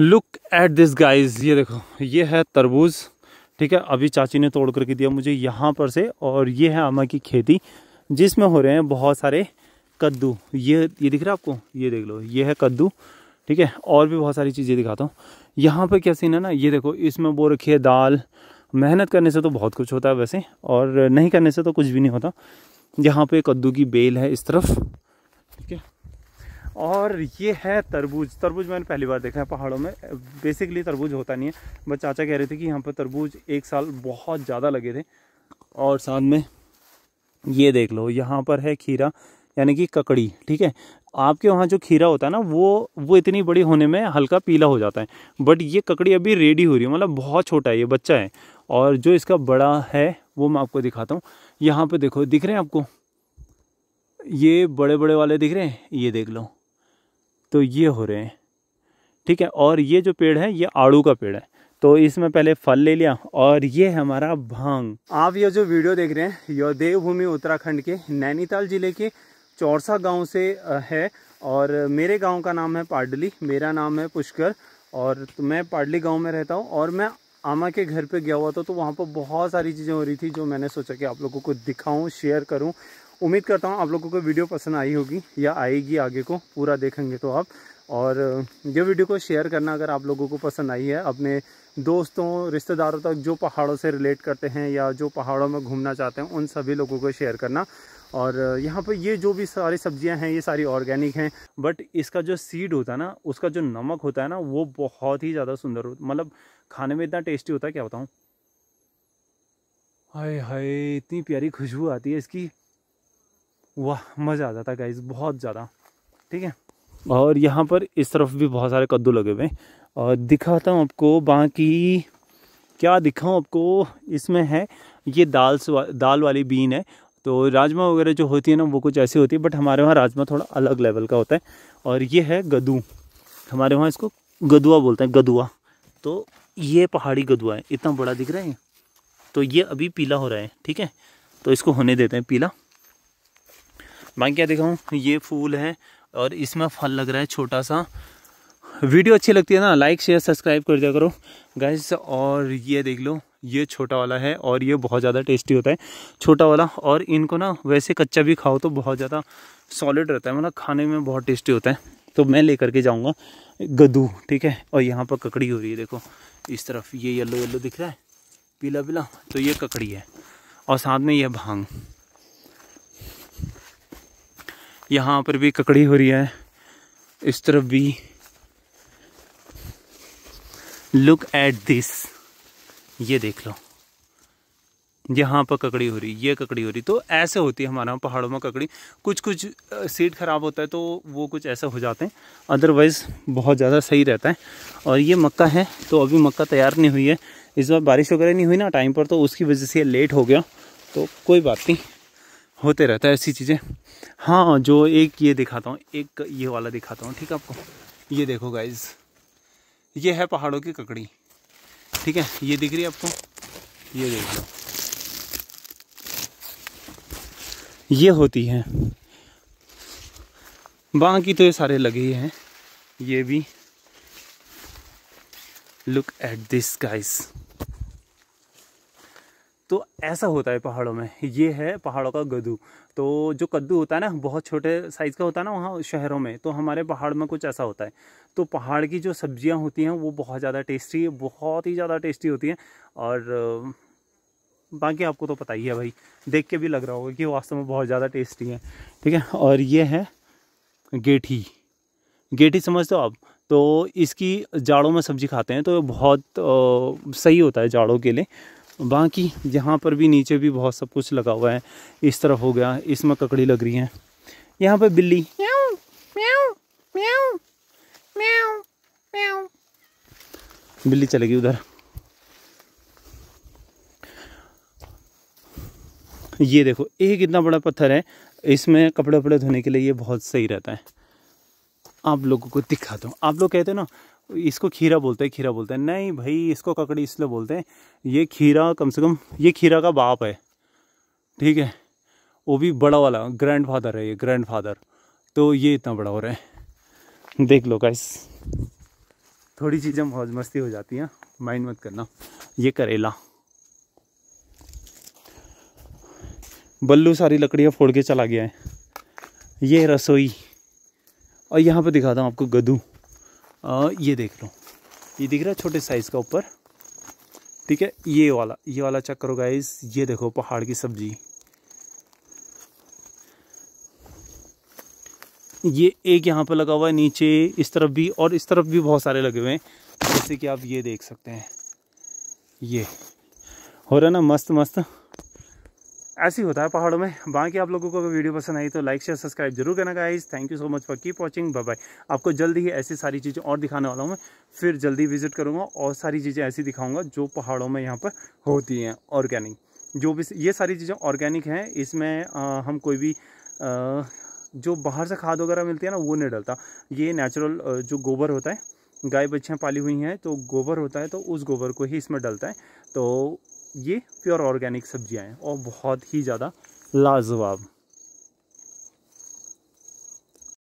look at this guys ये देखो ये है तरबूज ठीक है अभी चाची ने तोड़ करके दिया मुझे यहाँ पर से और ये है आमा की खेती जिसमें हो रहे हैं बहुत सारे कद्दू ये ये दिख रहा है आपको ये देख लो ये है कद्दू ठीक है और भी बहुत सारी चीज़ें दिखाता हूँ यहाँ पर क्या सीन है ना ये देखो इसमें बो रखी है दाल मेहनत करने से तो बहुत कुछ होता है वैसे और नहीं करने से तो कुछ भी नहीं होता यहाँ पे कद्दू की बेल है इस तरफ ठीक है और ये है तरबूज तरबूज मैंने पहली बार देखा है पहाड़ों में बेसिकली तरबूज होता नहीं है बट चाचा कह रहे थे कि यहाँ पर तरबूज एक साल बहुत ज़्यादा लगे थे और साथ में ये देख लो यहाँ पर है खीरा यानी कि ककड़ी ठीक है आपके वहाँ जो खीरा होता है ना वो वो इतनी बड़ी होने में हल्का पीला हो जाता है बट ये ककड़ी अभी रेडी हो रही है मतलब बहुत छोटा है ये बच्चा है और जो इसका बड़ा है वो मैं आपको दिखाता हूँ यहाँ पे देखो दिख रहे हैं आपको ये बड़े बड़े वाले दिख रहे हैं ये देख लो तो ये हो रहे हैं ठीक है और ये जो पेड़ है ये आड़ू का पेड़ है तो इसमें पहले फल ले लिया और ये हमारा भांग आप ये जो वीडियो देख रहे हैं यह देवभूमि उत्तराखंड के नैनीताल जिले के चौरसा गांव से है और मेरे गांव का नाम है पाडली मेरा नाम है पुष्कर और तो मैं पाडली गांव में रहता हूं और मैं आमा के घर पे गया हुआ था तो वहाँ पर बहुत सारी चीज़ें हो रही थी जो मैंने सोचा कि आप लोगों को दिखाऊं शेयर करूं उम्मीद करता हूँ आप लोगों को वीडियो पसंद आई होगी या आएगी आगे को पूरा देखेंगे तो आप और ये वीडियो को शेयर करना अगर आप लोगों को पसंद आई है अपने दोस्तों रिश्तेदारों तक जो पहाड़ों से रिलेट करते हैं या जो पहाड़ों में घूमना चाहते हैं उन सभी लोगों को शेयर करना और यहाँ पर ये जो भी सारी सब्जियाँ हैं ये सारी ऑर्गेनिक हैं बट इसका जो सीड होता है ना उसका जो नमक होता है ना वो बहुत ही ज़्यादा सुंदर होता मतलब खाने में इतना टेस्टी होता है क्या बताऊँ हाय हाय इतनी प्यारी खुशबू आती है इसकी वाह मज़ा आ जाता है गाइस बहुत ज़्यादा ठीक है और यहाँ पर इस तरफ भी बहुत सारे कद्दू लगे हुए हैं और दिखाता हूँ आपको बाकी क्या दिखाऊँ आपको इसमें है ये दाल दाल वाली बीन है तो राजमा वगैरह जो होती है ना वो कुछ ऐसी होती है बट हमारे वहाँ राजमा थोड़ा अलग लेवल का होता है और ये है गदू हमारे वहाँ इसको गदुआ बोलते हैं गदुआ तो ये पहाड़ी गदुआ है इतना बड़ा दिख रहा है तो ये अभी पीला हो रहा है ठीक है तो इसको होने देते हैं पीला बाकी क्या दिखाऊँ ये फूल है और इसमें फल लग रहा है छोटा सा वीडियो अच्छी लगती है ना लाइक शेयर सब्सक्राइब कर दिया करो गैस और ये देख लो ये छोटा वाला है और ये बहुत ज़्यादा टेस्टी होता है छोटा वाला और इनको ना वैसे कच्चा भी खाओ तो बहुत ज़्यादा सॉलिड रहता है मतलब खाने में बहुत टेस्टी होता है तो मैं ले करके जाऊँगा गद्दू ठीक है और यहाँ पर ककड़ी हो रही है देखो इस तरफ ये येल्लो येल्लो दिख रहा है पीला पीला तो ये ककड़ी है और साथ में यह भांग यहाँ पर भी ककड़ी हो रही है इस तरफ भी लुक एट दिस ये देख लो यहाँ पर ककड़ी हो रही ये ककड़ी हो रही तो ऐसे होती है हमारे पहाड़ों में ककड़ी कुछ कुछ सीट ख़राब होता है तो वो कुछ ऐसे हो जाते हैं अदरवाइज़ बहुत ज़्यादा सही रहता है और ये मक्का है तो अभी मक्का तैयार नहीं हुई है इस बार बारिश वगैरह नहीं हुई ना टाइम पर तो उसकी वजह से लेट हो गया तो कोई बात नहीं होते रहता है ऐसी चीज़ें हाँ जो एक ये दिखाता हूँ एक ये वाला दिखाता हूँ ठीक है आपको ये देखो गाइज ये है पहाड़ों की ककड़ी ठीक है ये दिख रही है आपको ये देख लो ये होती है बाकी तो ये सारे लगे ही हैं ये भी लुक एट दिस गाइस तो ऐसा होता है पहाड़ों में ये है पहाड़ों का गद्दू तो जो कद्दू होता है ना बहुत छोटे साइज़ का होता है ना वहाँ शहरों में तो हमारे पहाड़ में कुछ ऐसा होता है तो पहाड़ की जो सब्जियाँ होती हैं वो बहुत ज़्यादा टेस्टी बहुत ही ज़्यादा टेस्टी होती हैं और बाकी आपको तो पता ही है भाई देख के भी लग रहा होगा कि वास्तव में बहुत ज़्यादा टेस्टी है ठीक है और ये है गेठी गेठी समझते हो आप तो इसकी जाड़ों में सब्जी खाते हैं तो बहुत आ, सही होता है जाड़ों के लिए बाकी यहाँ पर भी नीचे भी बहुत सब कुछ लगा हुआ है इस तरफ हो गया इसमें ककड़ी लग रही है यहाँ पर बिल्ली बिल्ली चलेगी उधर ये देखो एक इतना बड़ा पत्थर है इसमें कपड़े वपड़े धोने के लिए ये बहुत सही रहता है आप लोगों को दिखा दो आप लोग कहते हो ना इसको खीरा बोलते हैं खीरा बोलते हैं नहीं भाई इसको ककड़ी इसलिए बोलते हैं ये खीरा कम से कम ये खीरा का बाप है ठीक है वो भी बड़ा वाला ग्रैंड फादर है ये ग्रैंड फादर तो ये इतना बड़ा हो रहा है देख लो गाइस थोड़ी चीज़ें मौज मस्ती हो जाती हैं माइंड मत करना ये करेला बल्लू सारी लकड़ियाँ फोड़ के चला गया है ये रसोई और यहाँ पे दिखाता हूँ आपको गदू आ, ये देख लो ये दिख रहा है छोटे साइज़ का ऊपर ठीक है ये वाला ये वाला चेक करो गाइस ये देखो पहाड़ की सब्जी ये एक यहाँ पर लगा हुआ है नीचे इस तरफ भी और इस तरफ भी बहुत सारे लगे हुए हैं जैसे कि आप ये देख सकते हैं ये हो रहा है ना मस्त मस्त ऐसे ही होता है पहाड़ों में बाकी आप लोगों को अगर वीडियो पसंद आई तो लाइक शेयर सब्सक्राइब जरूर करना guys thank you so much for keep watching bye bye आपको जल्दी ही ऐसी सारी चीज़ें और दिखाने वाला हूँ मैं फिर जल्दी विजिट करूँगा और सारी चीज़ें ऐसी दिखाऊँगा जो पहाड़ों में यहाँ पर होती हैं ऑर्गेनिक जो भी ये सारी चीज़ें ऑर्गेनिक हैं इसमें आ, हम कोई भी आ, जो बाहर से खाद वगैरह मिलती है ना वो नहीं डलता ये नेचुरल जो गोबर होता है गाय बच्चियाँ पाली हुई हैं तो गोबर होता है तो उस गोबर को ही इसमें डलता है तो ये प्योर ऑर्गेनिक सब्जियां हैं और बहुत ही ज़्यादा लाजवाब